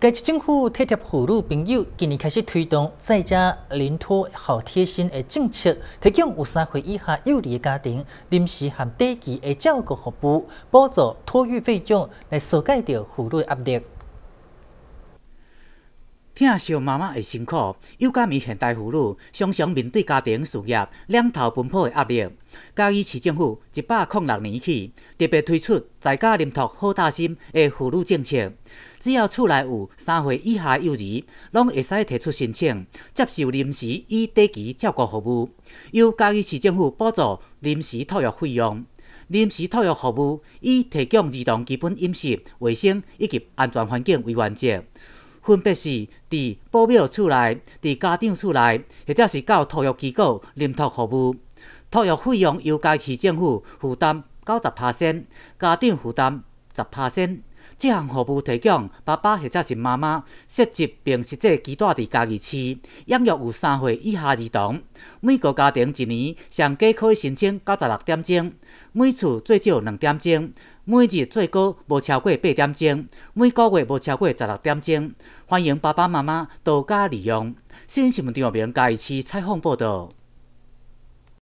该市政府体贴妇女朋友，今年开始推动在家连托好贴心的政策，提供有三岁以下幼儿家庭临时和短期的照顾服务，补助托育费用，来纾解着妇女压力。疼惜妈妈的辛苦，又甘于现代妇女常常面对家庭事业两头奔波的压力，嘉义市政府一百零六年起特别推出在家临托好大心的妇女政策，只要厝内有三岁以下幼儿，拢会使提出申请，接受临时以短期照顾服务，由嘉义市政府补助临时托育费用。临时托育服务以提供儿童基本饮食、卫生以及安全环境为原则。分别是在保苗厝内、伫家长厝内，或者是到托育机构认托服务。托育费用由该市政府负担九十趴仙，家长负担十趴仙。即项服务提供爸爸或者是妈妈涉及并实际居住伫家己市，养育有三岁以下儿童，每个家庭一年上加可以申请九十六点钟，每次最少两点钟，每日最高无超过八点钟，每个月无超过十六点钟。欢迎爸爸妈妈多加利用。新闻片张明家己市采访报道。